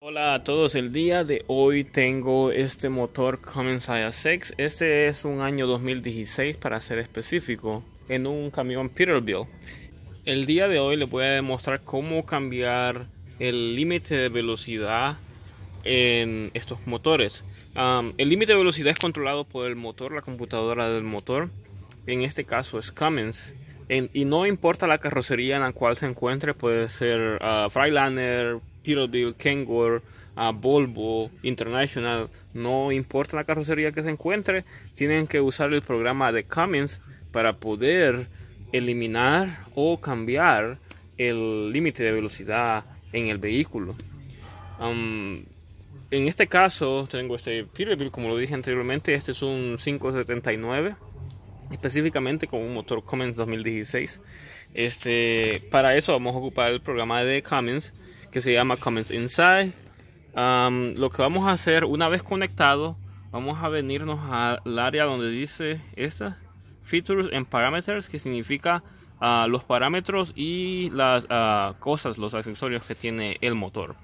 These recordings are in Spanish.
Hola a todos, el día de hoy tengo este motor Cummins ISX. Este es un año 2016 para ser específico, en un camión Peterbilt. El día de hoy les voy a demostrar cómo cambiar el límite de velocidad en estos motores. el límite de velocidad es controlado por el motor, la computadora del motor. En este caso es Cummins. y no importa la carrocería en la cual se encuentre, puede ser uh, Peterbilt, Kenworth, Volvo, International, no importa la carrocería que se encuentre, tienen que usar el programa de Cummins para poder eliminar o cambiar el límite de velocidad en el vehículo. en este caso tengo este Peterbilt, como lo dije anteriormente, este es un 579, específicamente con un motor Cummins 2016. Este, para eso vamos a ocupar el programa de Cummins que se llama Comments Inside. lo que vamos a hacer una vez conectado, vamos a venirnos al área donde dice esta, Features and Parameters, que significa ah, los parámetros y las ah, cosas, los accesorios que tiene el motor.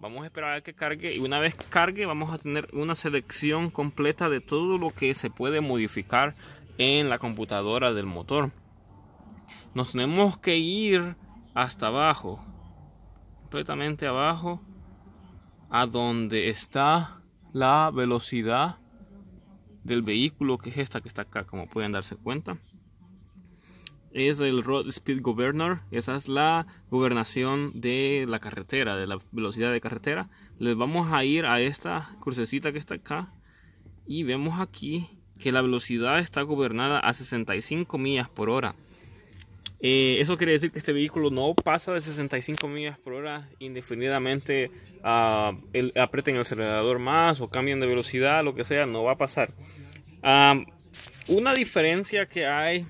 Vamos a esperar a que cargue y una vez cargue vamos a tener una selección completa de todo lo que se puede modificar en la computadora del motor. Nos tenemos que ir hasta abajo completamente abajo a donde está la velocidad del vehículo que es esta que está acá como pueden darse cuenta es el Road Speed Governor esa es la gobernación de la carretera de la velocidad de carretera les vamos a ir a esta crucecita que está acá y vemos aquí que la velocidad está gobernada a 65 millas por hora eh, eso quiere decir que este vehículo no pasa de 65 millas por hora indefinidamente. Uh, el, aprieten el acelerador más o cambien de velocidad, lo que sea, no va a pasar. Ah, una diferencia que hay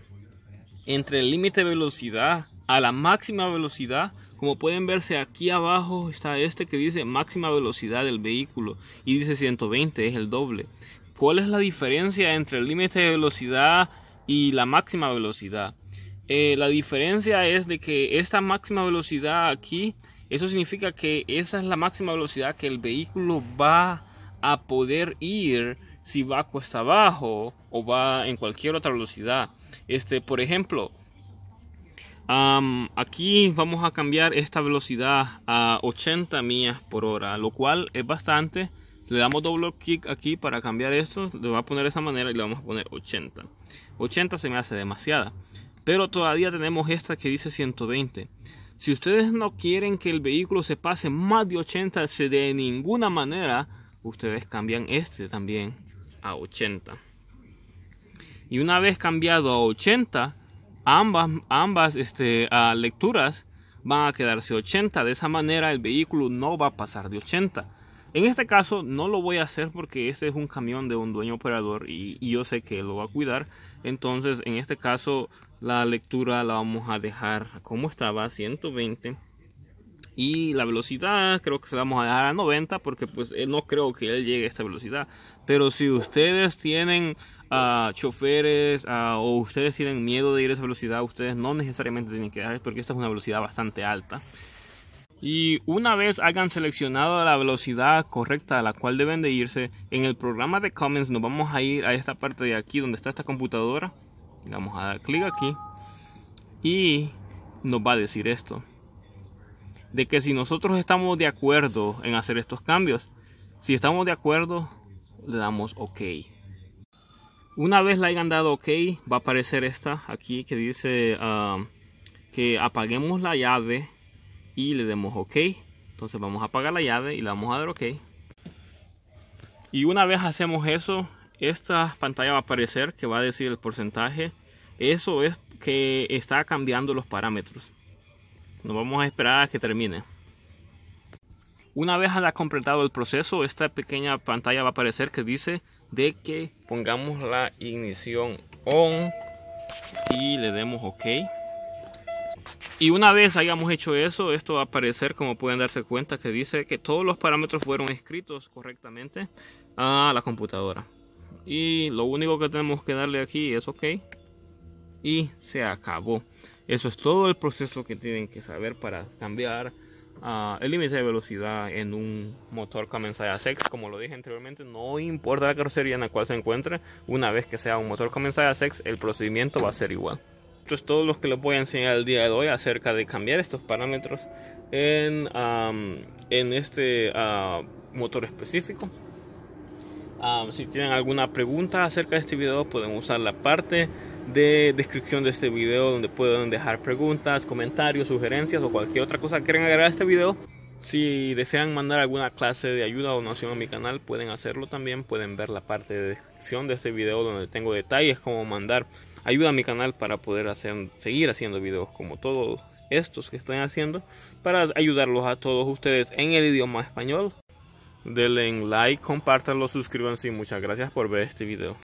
entre el límite de velocidad a la máxima velocidad, como pueden verse aquí abajo está este que dice máxima velocidad del vehículo y dice 120, es el doble. ¿Cuál es la diferencia entre el límite de velocidad y la máxima velocidad? Eh, la diferencia es de que esta máxima velocidad aquí, eso significa que esa es la máxima velocidad que el vehículo va a poder ir si va cuesta abajo o va en cualquier otra velocidad. Este, por ejemplo, aquí vamos a cambiar esta velocidad a 80 millas por hora, lo cual es bastante. Le damos doble clic aquí para cambiar esto, le va a poner de esa manera y le vamos a poner 80. 80 se me hace demasiada. Pero todavía tenemos esta que dice 120. Si ustedes no quieren que el vehículo se pase más de 80 de ninguna manera, ustedes cambian este también a 80. Y una vez cambiado a 80, ambas, ambas este, lecturas van a quedarse 80. De esa manera el vehículo no va a pasar de 80 en este caso no lo voy a hacer porque este es un camión de un dueño operador y, yo sé que lo va a cuidar. Entonces en este caso la lectura la vamos a dejar como estaba, 120. Y la velocidad creo que se la vamos a dejar a 90 porque pues eh, no creo que él llegue a esta velocidad. Pero si ustedes tienen ah, choferes ah, o ustedes tienen miedo de ir a esa velocidad, ustedes no necesariamente tienen que dejar porque esta es una velocidad bastante alta. Y una vez hayan seleccionado la velocidad correcta a la cual deben de irse, en el programa de comments nos vamos a ir a esta parte de aquí donde está esta computadora. vamos a dar clic aquí. Y nos va a decir esto. De que si nosotros estamos de acuerdo en hacer estos cambios, si estamos de acuerdo, le damos OK. Una vez le hayan dado OK, va a aparecer esta aquí que dice ah, que apaguemos la llave y le demos ok entonces vamos a apagar la llave y le vamos a dar ok y una vez hacemos eso esta pantalla va a aparecer que va a decir el porcentaje eso es que está cambiando los parámetros nos vamos a esperar a que termine una vez haya completado el proceso esta pequeña pantalla va a aparecer que dice de que pongamos la ignición on y le demos ok y una vez hayamos hecho eso, esto va a aparecer, como pueden darse cuenta, que dice que todos los parámetros fueron escritos correctamente a la computadora. Y lo único que tenemos que darle aquí es OK. Y se acabó. Eso es todo el proceso que tienen que saber para cambiar ah, el límite de velocidad en un motor Kamensaya sex. como lo dije anteriormente, no importa la carrocería en la cual se encuentre, una vez que sea un motor Kamensaya sex, el procedimiento va a ser igual. Esto es pues, todo lo que les voy a enseñar el día de hoy acerca de cambiar estos parámetros en, este ah, motor específico. si tienen alguna pregunta acerca de este video, pueden usar la parte de descripción de este video donde pueden dejar preguntas, comentarios, sugerencias o cualquier otra cosa que quieran agregar a este video. Si desean mandar alguna clase de ayuda o donación a mi canal, pueden hacerlo también. Pueden ver la parte de descripción de este video donde tengo detalles como mandar ayuda a mi canal para poder hacer, seguir haciendo videos como todos estos que estoy haciendo para ayudarlos a todos ustedes en el idioma español. Denle like, compártanlo, suscríbanse y muchas gracias por ver este video.